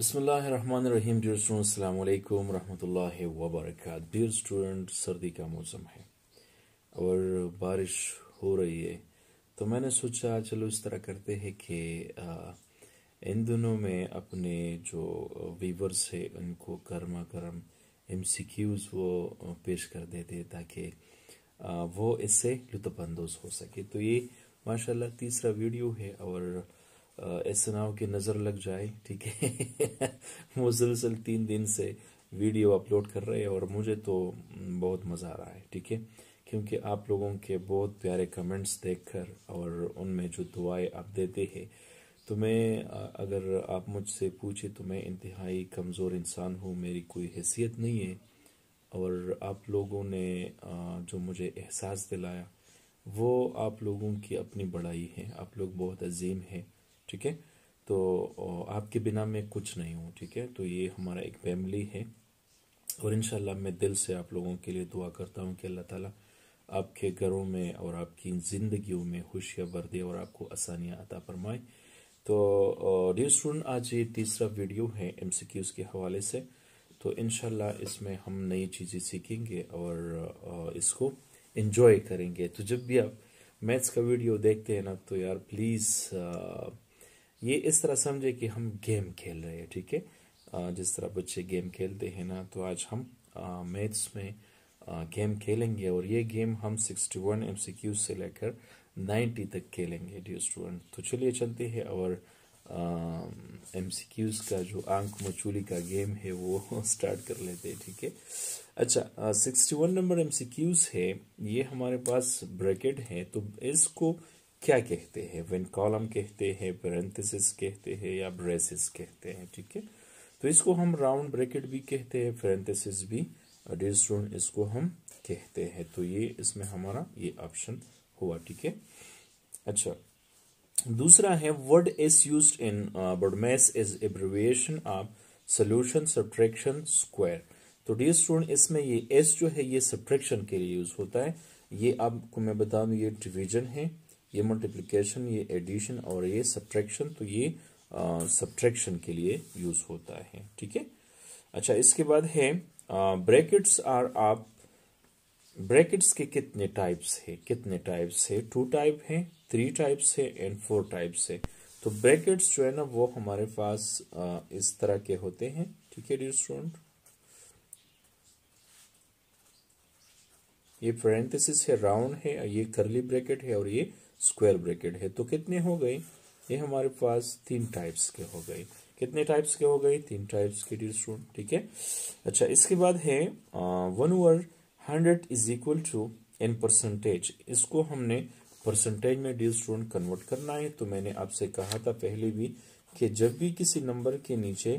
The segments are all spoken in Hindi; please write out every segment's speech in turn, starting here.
बसमीम डर स्टूडेंट्स रहमतुल्लाहि व स्टूडेंट सर्दी का मौसम है और बारिश हो रही है तो मैंने सोचा चलो इस तरह करते हैं कि इन दोनों में अपने जो वीवर्स है उनको गर्मा गर्म एम सी क्यूज़ वो पेश कर देते ताकि वो इससे लुत्फानंदोज़ हो सके तो ये माशाल्लाह तीसरा वीडियो है और ऐसा ना हो कि नज़र लग जाए ठीक है मुसलसल तीन दिन से वीडियो अपलोड कर रहे हैं और मुझे तो बहुत मज़ा आ रहा है ठीक है क्योंकि आप लोगों के बहुत प्यारे कमेंट्स देखकर और उनमें जो दुआएं आप देते हैं तो मैं अगर आप मुझसे पूछे तो मैं इंतहाई कमज़ोर इंसान हूँ मेरी कोई हैसियत नहीं है और आप लोगों ने जो मुझे एहसास दिलाया वो आप लोगों की अपनी बड़ाई है आप लोग बहुत अजीम हैं ठीक है तो आपके बिना मैं कुछ नहीं हूँ ठीक है तो ये हमारा एक फैमिली है और इन मैं दिल से आप लोगों के लिए दुआ करता हूँ कि अल्लाह ताला आपके घरों में और आपकी ज़िंदगियों में खुशियाँ भर दे और आपको आसानियाँ अता फरमाए तो डियर स्टूडेंट आज ये तीसरा वीडियो है एम के हवाले से तो इन इसमें हम नई चीज़ें सीखेंगे और इसको इन्जॉय करेंगे तो जब भी आप मैथ्स का वीडियो देखते हैं ना तो यार प्लीज़ ये इस तरह समझे कि हम गेम खेल रहे हैं ठीक है जिस तरह बच्चे गेम खेलते हैं ना तो आज हम मैथ्स में गेम खेलेंगे और ये गेम हम 61 वन एम से लेकर 90 तक खेलेंगे डियर स्टूडेंट तो चलिए चलते हैं और एम का जो आंख मचूली का गेम है वो स्टार्ट कर लेते हैं ठीक है अच्छा सिक्सटी वन नंबर एम है ये हमारे पास ब्रैकेट है तो इसको क्या कहते हैं वेन कॉलम कहते हैं पेरेंथिस कहते हैं या ब्रेसिस कहते हैं ठीक है तो इसको हम राउंड ब्रैकेट भी कहते हैं फेरेंथिस भी और इसको हम कहते हैं तो ये इसमें हमारा ये ऑप्शन हुआ ठीक है अच्छा दूसरा है word is use in mass is abbreviation of solution subtraction square तो डी स्टूडेंट इसमें ये एस जो है ये सब्ट्रेक्शन के लिए यूज होता है ये आपको मैं बता दू ये डिवीजन है ये मल्टीप्लिकेशन ये एडिशन और ये सब्ट्रैक्शन तो ये सब्ट्रैक्शन के लिए यूज होता है ठीक है अच्छा इसके बाद है ब्रैकेट्स आर आप ब्रैकेट्स के कितने टाइप्स है कितने टाइप्स है टू टाइप है थ्री टाइप्स है एंड फोर टाइप्स है तो ब्रैकेट्स जो है ना वो हमारे पास इस तरह के होते हैं ठीक है डियर स्टूडेंट ये फ्रेंथिस है राउंड है ये करली ब्रैकेट है और ये स्क्वायर ब्रैकेट है तो कितने हो गए ये हमारे पास तीन टाइप्स के हो गए कितने टाइप्स के हो गए तीन टाइप्स के डियर स्टूडेंट ठीक है अच्छा इसके बाद है one over hundred is equal to an percentage इसको हमने परसेंटेज में डियर स्टूडेंट कन्वर्ट करना है तो मैंने आपसे कहा था पहले भी कि जब भी किसी नंबर के नीचे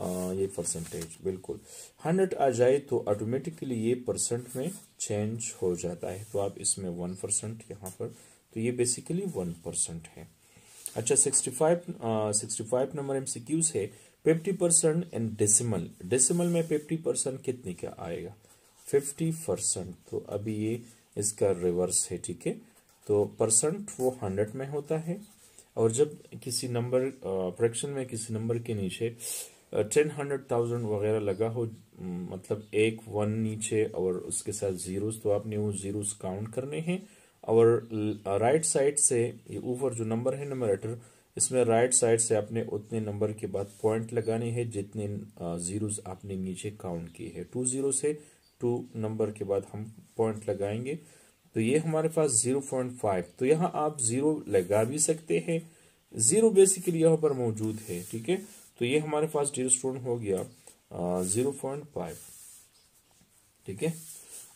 आ, ये परसेंटेज बिल्कुल हंड्रेड आ जाए तो ऑटोमेटिकली ये परसेंट में चेंज हो जाता है तो आप इसमें वन परसेंट यहाँ पर तो ये बेसिकली वन परसेंट है अच्छा sixty five sixty five number M CQs है fifty percent and decimal decimal में फिफ्टी परसेंट कितने का आएगा फिफ्टी परसेंट तो अभी ये इसका रिवर्स है ठीक है तो परसेंट वो हंड्रेड में होता है और जब किसी नंबर फ्रैक्शन uh, में किसी नंबर के नीचे टेन हंड्रेड थाउजेंड वगैरह लगा हो मतलब एक वन नीचे और उसके साथ जीरोस तो आपने वो जीरोस काउंट करने हैं और राइट साइड से ये ऊपर जो नंबर है नंबरेटर इसमें राइट साइड से आपने उतने नंबर के बाद पॉइंट लगाने हैं जितने जीरोस आपने नीचे काउंट किए हैं टू जीरो से टू नंबर के बाद हम पॉइंट लगाएंगे तो ये हमारे पास जीरो पॉइंट फाइव तो यहाँ आप जीरो लगा भी सकते हैं जीरो बेसिकली यहाँ पर मौजूद है ठीक है तो ये हमारे पास जीरो स्टूडेंट हो गया जीरो पॉइंट फाइव ठीक है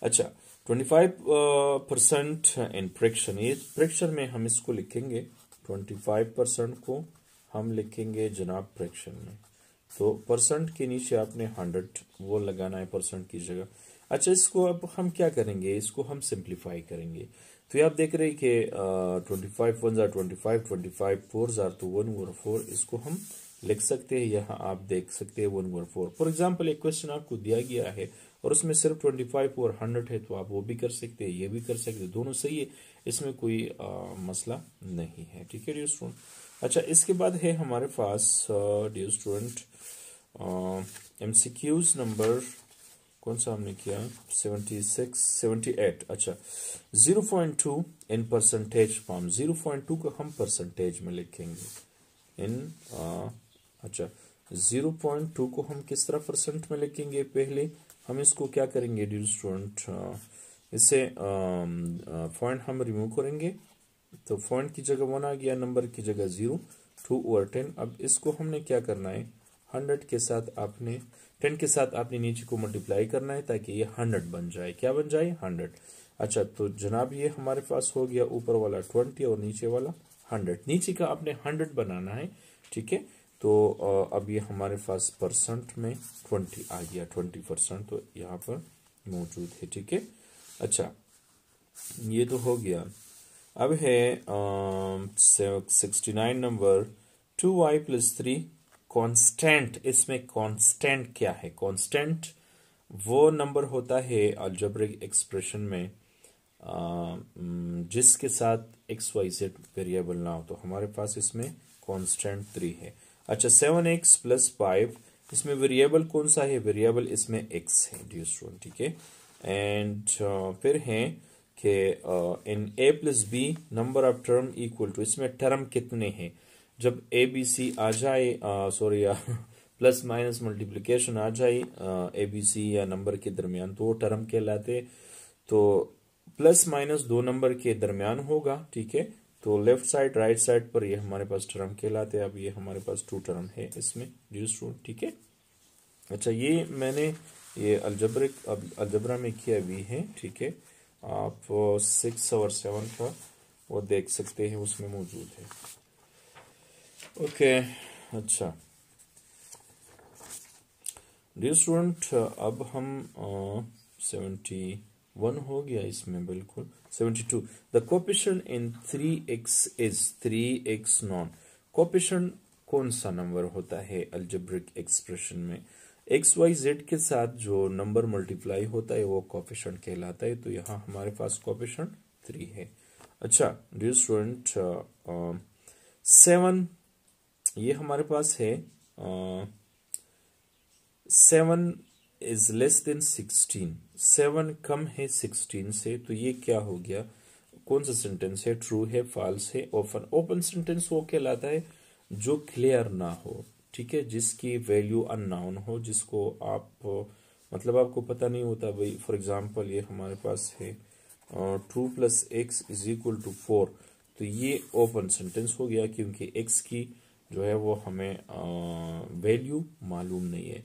अच्छा 25 परसेंट इन प्रेक्शन ये में हम इसको लिखेंगे 25 परसेंट को हम लिखेंगे जनाब प्रेक्शन में तो परसेंट के नीचे आपने 100 वो लगाना है परसेंट की जगह अच्छा इसको अब हम क्या करेंगे इसको हम सिंप्लीफाई करेंगे तो ये आप देख रहे हैं कि ट्वेंटी फाइव वन ज़ार twenty five twenty five four ज़ार तो वन फोर इसको हम लिख सकते हैं यहाँ आप देख सकते हैं one over four for example एक क्वेश्चन आपको दिया गया है और उसमें सिर्फ ट्वेंटी फाइव और हंड्रेड है तो आप वो भी कर सकते हैं ये भी कर सकते हैं दोनों सही है इसमें कोई आ, मसला नहीं है ठीक है डियर स्टूडेंट अच्छा इसके बाद है हमारे पास dear student M C Qs number कौन सा हमने किया सेवेंटी सिक्स सेवेंटी एट अच्छा zero point two in percentage form zero point two को हम परसेंटेज में लिखेंगे इन अच्छा जीरो पॉइंट टू को हम किस तरह परसेंट में लिखेंगे पहले हम इसको क्या करेंगे डियर स्टूडेंट uh, इसे पॉइंट um, uh, हम रिमूव करेंगे तो पॉइंट की जगह वन आ गया नंबर की जगह जीरो टू और टेन अब इसको हमने क्या करना है हंड्रेड के साथ आपने टेन के साथ आपने नीचे को मल्टीप्लाई करना है ताकि ये हंड्रेड बन जाए क्या बन जाए हंड्रेड अच्छा तो जनाब ये हमारे पास हो गया ऊपर वाला ट्वेंटी और नीचे वाला हंड्रेड नीचे का आपने हंड्रेड बनाना है ठीक है तो अब ये हमारे पास परसेंट में ट्वेंटी आ गया ट्वेंटी परसेंट तो यहाँ पर मौजूद है ठीक है अच्छा ये तो हो गया अब है sixty nine number two Y plus three constant इसमें कॉन्स्टेंट क्या है कॉन्स्टेंट वो नंबर होता है अल्जब्रिक एक्सप्रेशन में आ, जिसके साथ एक्स वाई जेड वेरिएबल ना हो तो हमारे पास इसमें कॉन्स्टेंट थ्री है अच्छा सेवन एक्स प्लस फाइव इसमें वेरिएबल कौन सा है वेरिएबल इसमें एक्स है डियर स्टूडेंट ठीक है एंड uh, फिर है कि in A plus B number of term equal to इसमें टर्म कितने हैं जब ए बी सी आ जाए सॉरी प्लस माइनस मल्टीप्लिकेशन आ जाए ए बी सी या नंबर के दरमियान तो वो टर्म कहलाते तो प्लस माइनस दो नंबर के दरमियान होगा ठीक है तो लेफ्ट साइड राइट साइड पर ये हमारे पास टर्म कहलाते हैं अब ये हमारे पास टू टर्म है इसमें ठीक है अच्छा ये मैंने ये अलजब्रिक अब अलजबरा में किया भी है ठीक है आप सिक्स और सेवन का वो देख सकते हैं उसमें मौजूद है ओके अच्छा डी स्टूडेंट अब हम सेवेंटी वन हो गया इसमें बिल्कुल seventy two the coefficient in three X is three X non coefficient कौन सा नंबर होता है अल्जब्रिक एक्सप्रेशन में एक्स वाई जेड के साथ जो नंबर मल्टीप्लाई होता है वो कॉपिशन कहलाता है तो यहाँ हमारे पास कॉपिशन थ्री है अच्छा डी स्टूडेंट सेवन ये हमारे पास है seven is less than sixteen seven कम है सिक्सटीन से तो ये क्या हो गया कौन सा सेंटेंस है ट्रू है फॉल्स है ओपन ओपन सेंटेंस वो कहलाता है जो क्लियर ना हो ठीक है जिसकी वैल्यू अननाउन हो जिसको आप मतलब आपको पता नहीं होता भाई फॉर एग्जांपल ये हमारे पास है true plus X is equal to four तो ये ओपन सेंटेंस हो गया क्योंकि एक्स की जो है वो हमें वैल्यू मालूम नहीं है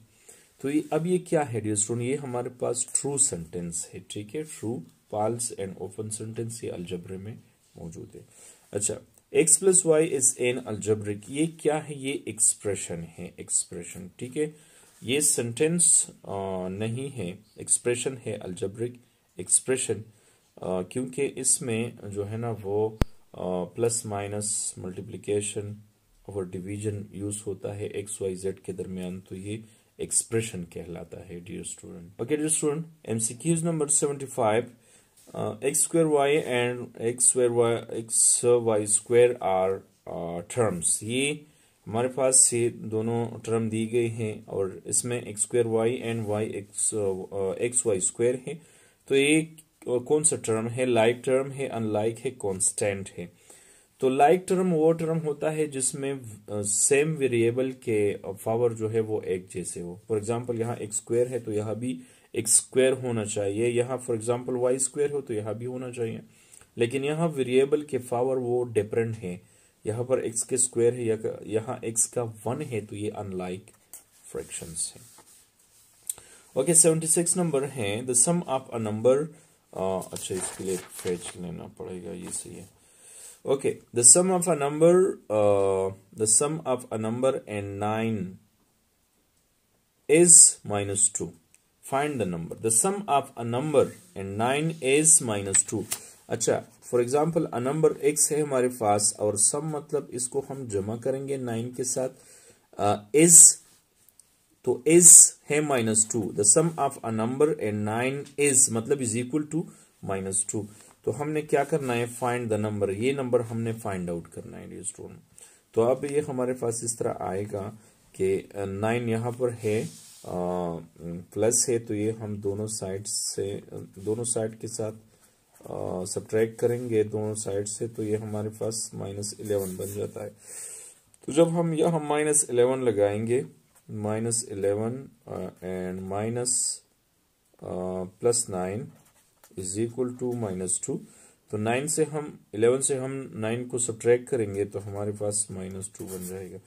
तो ये अब ये क्या है डियर स्टूडेंट ये हमारे पास ट्रू सेंटेंस है ठीक है true false and open sentence ये अलजबरे में मौजूद है अच्छा X plus Y is an algebraic ये क्या है ये एक्सप्रेशन है एक्सप्रेशन ठीक है ये सेंटेंस नहीं है एक्सप्रेशन है अलजबरिक एक्सप्रेशन क्योंकि इसमें जो है ना वो प्लस माइनस मल्टीप्लीकेशन और डिवीजन यूज होता है एक्स वाई जेड के दरमियान तो ये एक्सप्रेशन कहलाता है dear student okay dear student MCQs number seventy five X square Y and X square Y X Y square are terms ये हमारे पास ये दोनों टर्म दी गई हैं और इसमें X square Y and Y X X Y square है तो ये uh, कौन सा टर्म है लाइक टर्म है अनलाइक है कॉन्स्टेंट है तो लाइक टर्म वो टर्म होता है जिसमें सेम वेरिएबल के पावर जो है वो एक जैसे हो फॉर एग्जाम्पल यहाँ एक स्क्वेयर है तो यहाँ भी एक स्क्वायर होना चाहिए यहाँ फॉर एग्जाम्पल वाई स्क्वायर हो तो यहाँ भी होना चाहिए लेकिन यहाँ वेरिएबल के पावर वो डिफरेंट है यहाँ पर एक्स के स्क्वायर है या यहाँ एक्स का वन है तो ये अनलाइक फ्रैक्शन है ओके सेवेंटी सिक्स नंबर है the sum of a number अच्छा इसके लिए फेच लेना पड़ेगा ये सही है okay the sum of a number uh, the sum of a number and 9 is minus 2 find the number the sum of a number and 9 is minus 2 अच्छा for example a number X है हमारे पास और सम मतलब इसको हम जमा करेंगे नाइन के साथ इज uh, तो इज है minus two the sum of a number and nine is मतलब is equal to minus two तो हमने क्या करना है फाइंड द नंबर ये नंबर हमने फाइंड आउट करना है तो अब ये हमारे पास इस तरह आएगा कि नाइन यहाँ पर है प्लस है तो ये हम दोनों साइड से दोनों साइड के साथ सब्ट्रैक करेंगे दोनों साइड से तो ये हमारे पास माइनस इलेवन बन जाता है तो जब हम हम माइनस इलेवन लगाएंगे minus eleven and minus plus nine is equal to minus two तो नाइन से हम इलेवन से हम नाइन को सब्ट्रैक्ट करेंगे तो हमारे पास माइनस टू बन जाएगा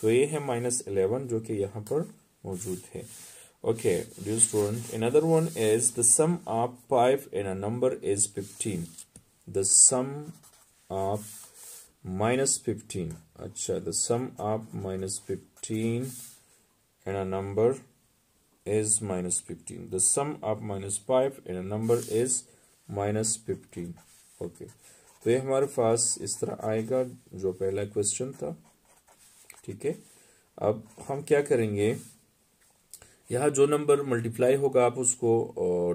तो ये है माइनस इलेवन जो कि यहाँ पर मौजूद है okay dear student another one is the sum of five and a number is fifteen the sum of minus fifteen अच्छा the sum of minus fifteen and a number is minus 15 the sum of minus 5 and a number is minus fifteen Okay. तो ये हमारे पास इस तरह आएगा जो पहला क्वेश्चन था ठीक है अब हम क्या करेंगे यहाँ जो नंबर मल्टीप्लाई होगा आप उसको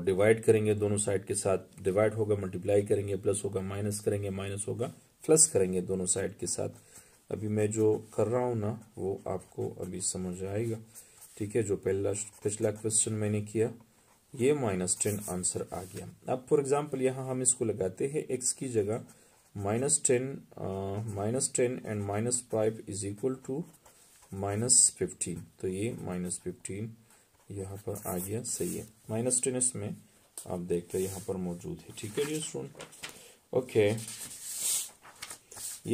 डिवाइड करेंगे दोनों साइड के साथ डिवाइड होगा मल्टीप्लाई करेंगे प्लस होगा माइनस करेंगे माइनस होगा प्लस करेंगे दोनों साइड के साथ अभी मैं जो कर रहा हूँ ना वो आपको अभी समझ आएगा ठीक है जो पहला पिछला क्वेश्चन मैंने किया ये माइनस टेन आंसर आ गया अब फॉर एग्जाम्पल यहाँ हम इसको लगाते हैं एक्स की जगह minus ten minus ten and minus five is equal to minus fifteen तो ये माइनस फिफ्टीन यहाँ पर आ गया सही है माइनस टेन इसमें आप देख रहे यहाँ पर मौजूद है ठीक है ओके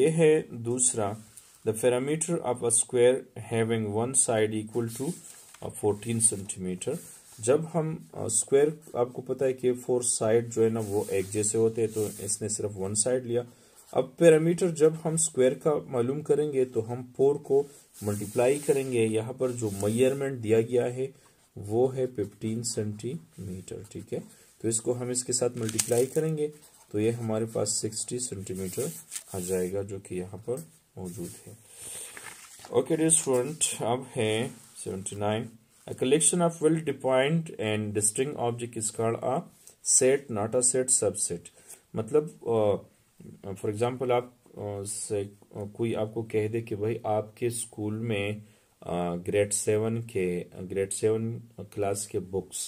ये है दूसरा the perimeter of a square having one side equal to fourteen uh, centimetre जब हम स्क्वायर uh, आपको पता है कि फोर साइड जो है ना वो एक जैसे होते हैं तो इसने सिर्फ वन साइड लिया अब पैरामीटर जब हम स्क्वायर का मालूम करेंगे तो हम फोर को मल्टीप्लाई करेंगे यहाँ पर जो मेयरमेंट दिया गया है वो है फिफ्टीन सेंटीमीटर ठीक है तो इसको हम इसके साथ मल्टीप्लाई करेंगे तो ये हमारे पास सिक्सटी सेंटीमीटर आ जाएगा जो कि यहाँ पर मौजूद है ओके डियर स्टूडेंट अब है 79. A collection of well-defined and distinct object is called a set, not a set subset. matlab for uh, example आप uh, से uh, कोई आपको कह दे कि भाई आपके स्कूल में ग्रेड सेवन के ग्रेड सेवन क्लास के बुक्स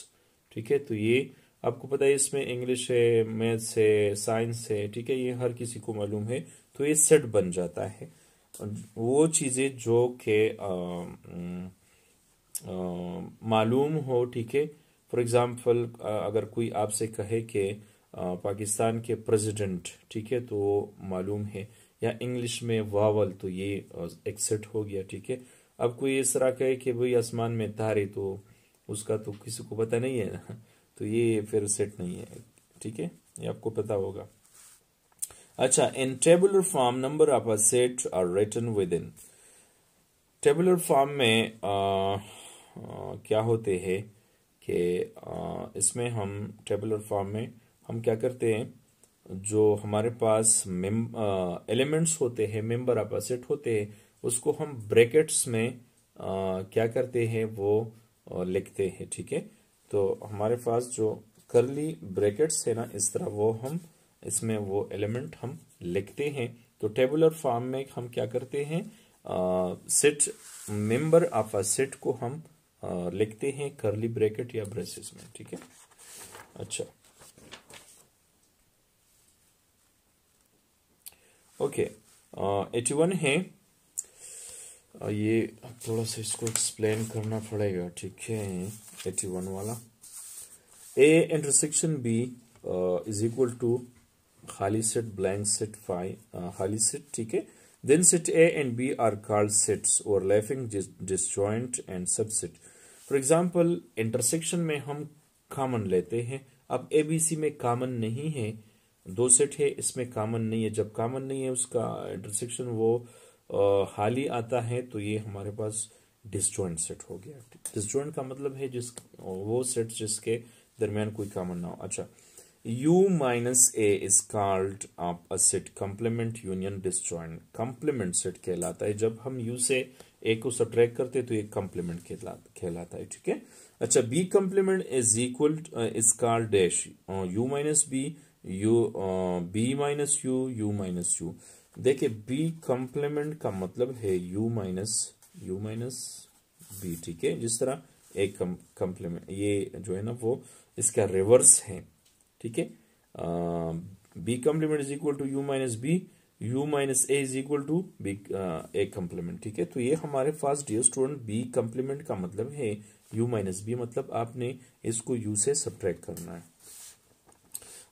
ठीक है तो ये आपको पता है इसमें इंग्लिश है मैथ्स है साइंस है ठीक है ये हर किसी को मालूम है तो ये सेट बन जाता है वो चीज़ें जो कि मालूम हो ठीक है फॉर एग्ज़ाम्पल अगर कोई आपसे कहे कि पाकिस्तान के प्रेसिडेंट ठीक है तो मालूम है या इंग्लिश में वावल तो ये एक्सेट हो गया ठीक है अब कोई इस तरह कहे कि भाई आसमान में तारे तो उसका तो किसी को पता नहीं है ना तो ये फिर सेट नहीं है ठीक है ये आपको पता होगा अच्छा in tabular form number of a set are written with in tabular form में आ, क्या होते हैं कि इसमें हम टेबुलर फॉर्म में हम क्या करते हैं जो हमारे पास एलिमेंट्स होते हैं मेंबर अपोजिट होते हैं उसको हम ब्रैकेट्स में आ, क्या करते हैं वो लिखते हैं ठीक है तो हमारे पास जो करली ब्रैकेट्स है ना इस तरह वो हम इसमें वो एलिमेंट हम लिखते हैं तो टेबुलर फॉर्म में हम क्या करते हैं set member of a set को हम लिखते हैं करली ब्रैकेट या ब्रेसेस में ठीक है अच्छा ओके एटी वन है ये थोड़ा सा इसको एक्सप्लेन करना पड़ेगा ठीक है एटी वन वाला A intersection B is equal to खाली सेट ब्लैंक सेट फाइव खाली सेट ठीक है Then set A and B are called sets, overlapping, disjoint and subset for example intersection में हम कामन लेते हैं अब ए बी सी में कामन नहीं है दो सेट है इसमें कामन नहीं है जब कामन नहीं है उसका इंटरसेक्शन वो ही आता है तो ये हमारे पास डिस्जॉइंट सेट हो गया डिस्जॉइंट का मतलब है जिस वो सेट जिसके दरमियान कोई कामन ना हो अच्छा u minus A is called up a set complement union disjoint complement कहलाता है जब हम u से एक को ट्रैक करते तो एक कॉम्प्लीमेंट कहलाता है ठीक है अच्छा B complement is equal is कार dash U minus B U B minus U U minus U देखिए बी कंप्लीमेंट का मतलब है U minus U minus B ठीक है जिस तरह एक कंप्लीमेंट ये जो है ना वो इसका रिवर्स है ठीक है B complement is equal to U minus B u minus A is equal to B A complement ठीक है तो ये हमारे पास डियर स्टूडेंट बी कम्प्लीमेंट का मतलब है u माइनस बी मतलब आपने इसको u से सब्ट्रैक्ट करना है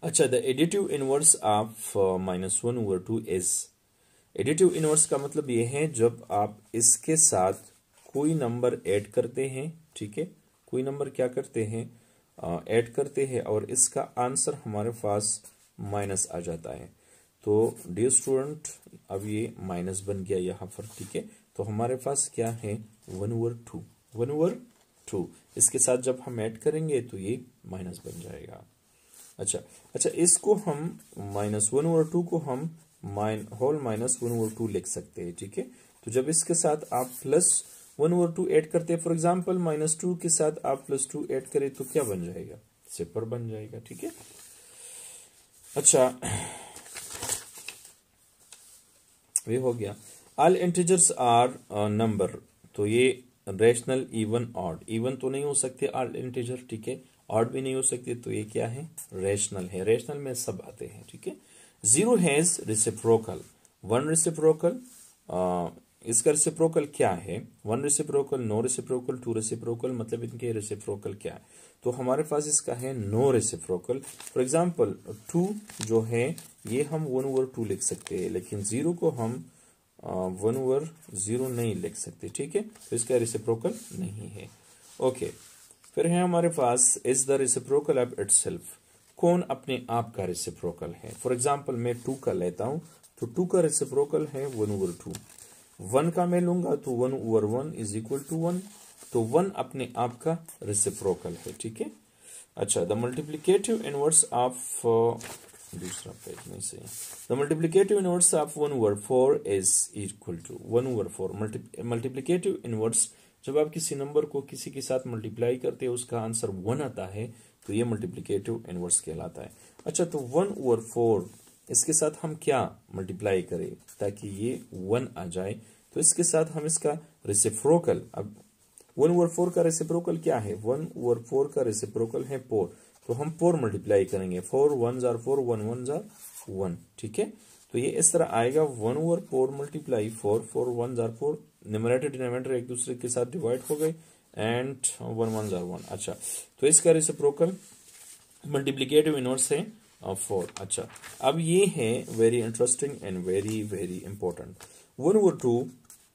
अच्छा the additive inverse of minus one over two is additive inverse का मतलब ये है जब आप इसके साथ कोई नंबर ऐड करते हैं ठीक है कोई नंबर क्या करते हैं ऐड uh, करते हैं और इसका आंसर हमारे पास माइनस आ जाता है तो डे स्टूडेंट अब ये माइनस बन गया यहाँ पर ठीक है तो हमारे पास क्या है one over two one over two इसके साथ जब हम ऐड करेंगे तो ये माइनस बन जाएगा अच्छा अच्छा इसको हम माइनस वन ओवर टू को हम mine whole minus one over two लिख सकते हैं ठीक है तो जब इसके साथ आप plus one over two add करते हैं फॉर एग्जाम्पल माइनस टू के साथ आप प्लस टू एड करें तो क्या बन जाएगा सिपर बन जाएगा ठीक है अच्छा ये हो गया अल इंटीजर्स आर नंबर तो ये रेशनल इवन ऑड इवन तो नहीं हो सकते आल इंटीजर ठीक है ऑड भी नहीं हो सकते तो ये क्या है रेशनल है रेशनल में सब आते हैं ठीक है zero has reciprocal one reciprocal इसका रिसिप्रोकल क्या है one reciprocal no reciprocal two reciprocal मतलब इनके रिसिप्रोकल क्या है तो हमारे पास इसका है no reciprocal for example two जो है ये हम वन ओवर टू लिख सकते हैं लेकिन जीरो को हम वन ओवर जीरो नहीं लिख सकते ठीक है तो इसका रिसिप्रोकल नहीं है ओके फिर है हमारे पास is the reciprocal of it कौन अपने आप का रिसिप्रोकल है फॉर एग्जाम्पल मैं टू का लेता हूं तो टू का रिसिप्रोकल है वन ओवर टू वन का मैं लूंगा तो one over one is equal to one तो वन अपने आप का रिसिप्रोकल है ठीक है अच्छा द मल्टीप्लीकेटिव इनवर्स ऑफ दूसरा पेज में से the multiplicative inverse of one over four is equal to one over four multiplicative inverse जब आप किसी नंबर को किसी के साथ मल्टीप्लाई करते हैं उसका आंसर वन आता है तो ये मल्टीप्लीकेटिव इनवर्स कहलाता है अच्छा तो वन ओवर फोर इसके साथ हम क्या मल्टीप्लाई करें ताकि ये वन आ जाए तो इसके साथ हम इसका रिसिप्रोकल अब वन ओवर फोर का रेसिप्रोकल क्या है वन ओवर फोर का रेसिप्रोकल है फोर तो हम फोर मल्टीप्लाई करेंगे फोर वन जार फोर वन वन जार वन ठीक है तो ये इस तरह आएगा one over four multiply four four one जार फोर निमरेटर डिनोमिनेटर एक दूसरे के साथ डिवाइड हो गए एंड वन वन जार वन अच्छा तो इसका रेसिप्रोकल मल्टीप्लीकेटिव इनवर्स है फोर uh, अच्छा अब ये है very interesting and very very important one over two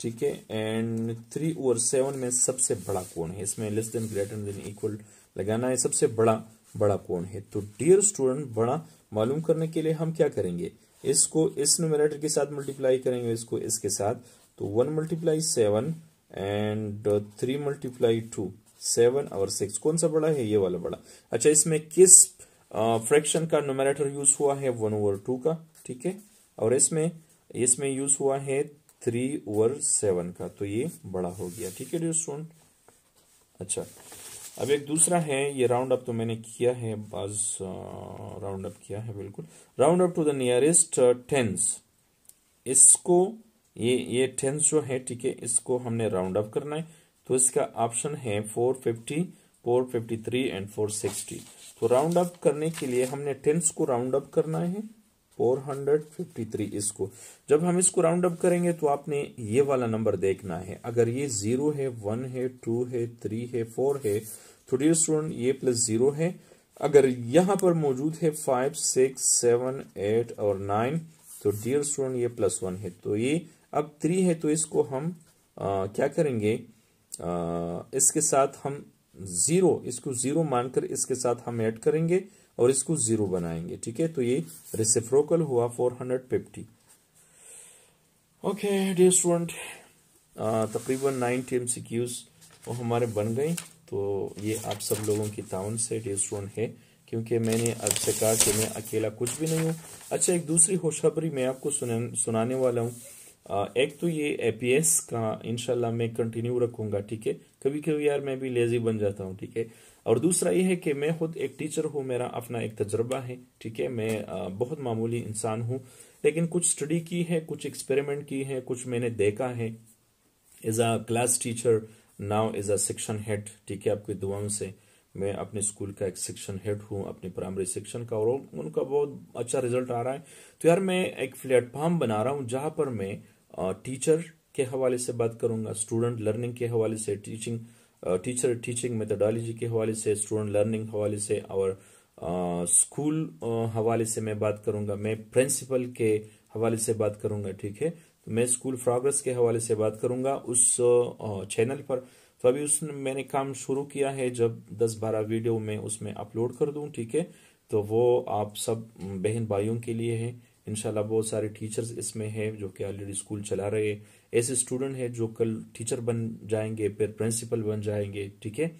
ठीक है एंड थ्री और सेवन में सबसे बड़ा कौन है इसमें less than greater than equal लगाना है सबसे बड़ा बड़ा कौन है तो डियर स्टूडेंट बड़ा मालूम करने के लिए हम क्या करेंगे इसको इस न्यूमरेटर के साथ मल्टीप्लाई करेंगे इसको इसके साथ तो one multiply seven and three multiply two seven और सिक्स कौन सा बड़ा है ये वाला बड़ा अच्छा इसमें किस फ्रैक्शन का न्यूमरेटर यूज हुआ है वन ओवर टू का ठीक है और इसमें इसमें यूज हुआ है थ्री ओवर सेवन का तो ये बड़ा हो गया ठीक है डियर स्टूडेंट अच्छा अब एक दूसरा है ये राउंड अप तो मैंने किया है बाज राउंड अप किया है बिल्कुल round up to the nearest tens इसको ये ये टेंस जो है ठीक है इसको हमने राउंड अप करना है तो इसका ऑप्शन है four fifty four fifty three and four sixty तो राउंड अप करने के लिए हमने टेंस को राउंड अप करना है 453 इसको जब हम इसको राउंड अप करेंगे तो आपने ये वाला नंबर देखना है अगर ये जीरो है वन है टू है थ्री है फोर है तो डियर स्टूडेंट ये प्लस जीरो है अगर यहां पर मौजूद है फाइव सिक्स सेवन एट और नाइन तो डियर स्टूडेंट ये प्लस वन है तो ये अब थ्री है तो इसको हम आ, क्या करेंगे आ, इसके साथ हम जीरो इसको जीरो मानकर इसके साथ हम ऐड करेंगे और इसको जीरो बनाएंगे ठीक है तो ये रिसिप्रोकल हुआ four hundred fifty okay dear student तकरीबन नाइनटी एम सी क्यूज वो हमारे बन गए तो ये आप सब लोगों की ताउन से डियर स्टूडेंट है क्योंकि मैंने अब से कहा कि मैं अकेला कुछ भी नहीं हूँ अच्छा एक दूसरी खुशखबरी मैं आपको सुनाने वाला हूँ एक तो ये एपीएस का इनशाला मैं कंटिन्यू रखूंगा ठीक है कभी कभी यार मैं भी लेजी बन जाता हूँ ठीक है और दूसरा ये है कि मैं खुद एक टीचर हूँ मेरा अपना एक तजर्बा है ठीक है मैं बहुत मामूली इंसान हूँ लेकिन कुछ स्टडी की है कुछ एक्सपेरिमेंट की है कुछ मैंने देखा है as a class teacher now as a section head ठीक है आपकी दुआओं से मैं अपने स्कूल का एक सेक्शन हेड हूँ अपने प्राइमरी सेक्शन का और उनका बहुत अच्छा रिजल्ट आ रहा है तो यार मैं एक प्लेटफॉर्म बना रहा हूँ जहां पर मैं टीचर के हवाले से बात करूंगा स्टूडेंट लर्निंग के हवाले से टीचिंग टीचर टीचिंग मेथडोलॉजी के हवाले से स्टूडेंट लर्निंग हवाले से और स्कूल हवाले से मैं बात करूंगा मैं प्रिंसिपल के हवाले से बात करूंगा ठीक है तो मैं स्कूल प्रोग्रेस के हवाले से बात करूंगा उस चैनल पर तो अभी उसने मैंने काम शुरू किया है जब 10-12 वीडियो में उसमें अपलोड कर दूं ठीक है तो वो आप सब बहन भाइयों के लिए है इनशाला बहुत सारे टीचर्स इसमें हैं जो कि ऑलरेडी स्कूल चला रहे ऐसे स्टूडेंट हैं जो कल टीचर बन जाएंगे फिर प्रिंसिपल बन जाएंगे ठीक है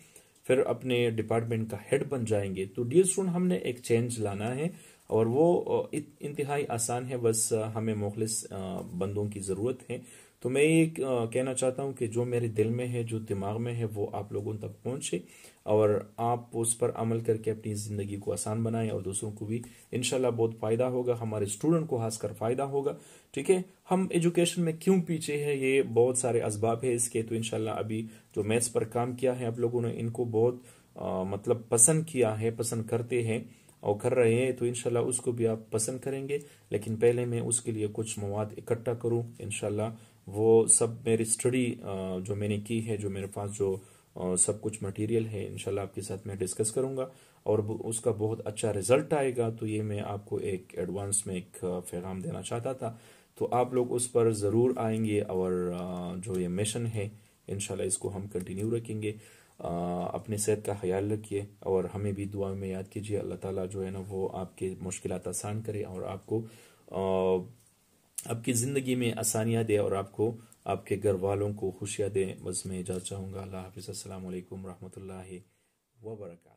फिर अपने डिपार्टमेंट का हेड बन जाएंगे तो डियर स्टूडेंट हमने एक चेंज लाना है और वो इंतहाई आसान है बस हमें मुखलिस बंदों की ज़रूरत है तो मैं ये कहना चाहता हूँ कि जो मेरे दिल में है जो दिमाग में है वो आप लोगों तक पहुँचे और आप उस पर अमल करके अपनी ज़िंदगी को आसान बनाएं और दूसरों को भी इन बहुत फ़ायदा होगा हमारे स्टूडेंट को खासकर फ़ायदा होगा ठीक है हम एजुकेशन में क्यों पीछे हैं ये बहुत सारे इसबाब है इसके तो इन अभी जो मैथ्स पर काम किया है आप लोगों ने इनको बहुत आ, मतलब पसंद किया है पसंद करते हैं और कर रहे हैं तो इनशाला उसको भी आप पसंद करेंगे लेकिन पहले मैं उसके लिए कुछ मवाद इकट्ठा करूँ इनशाला वो सब मेरी स्टडी जो मैंने की है जो मेरे पास जो और सब कुछ मटेरियल है इनशाला आपके साथ मैं डिस्कस करूंगा और उसका बहुत अच्छा रिजल्ट आएगा तो ये मैं आपको एक एडवांस में एक पैगाम देना चाहता था तो आप लोग उस पर ज़रूर आएंगे और जो ये मिशन है इनशाला इसको हम कंटिन्यू रखेंगे अपने सेहत का ख्याल रखिए और हमें भी दुआ में याद कीजिए अल्लाह ताला जो है ना वो आपके मुश्किल आसान करे और आपको आपकी ज़िंदगी में आसानियां दे और आपको आपके घर वालों को खुशियाँ दें बस मैं इजाज़ चाहूँगा अल्लाह हाफिज़ असल वरहमल वर्का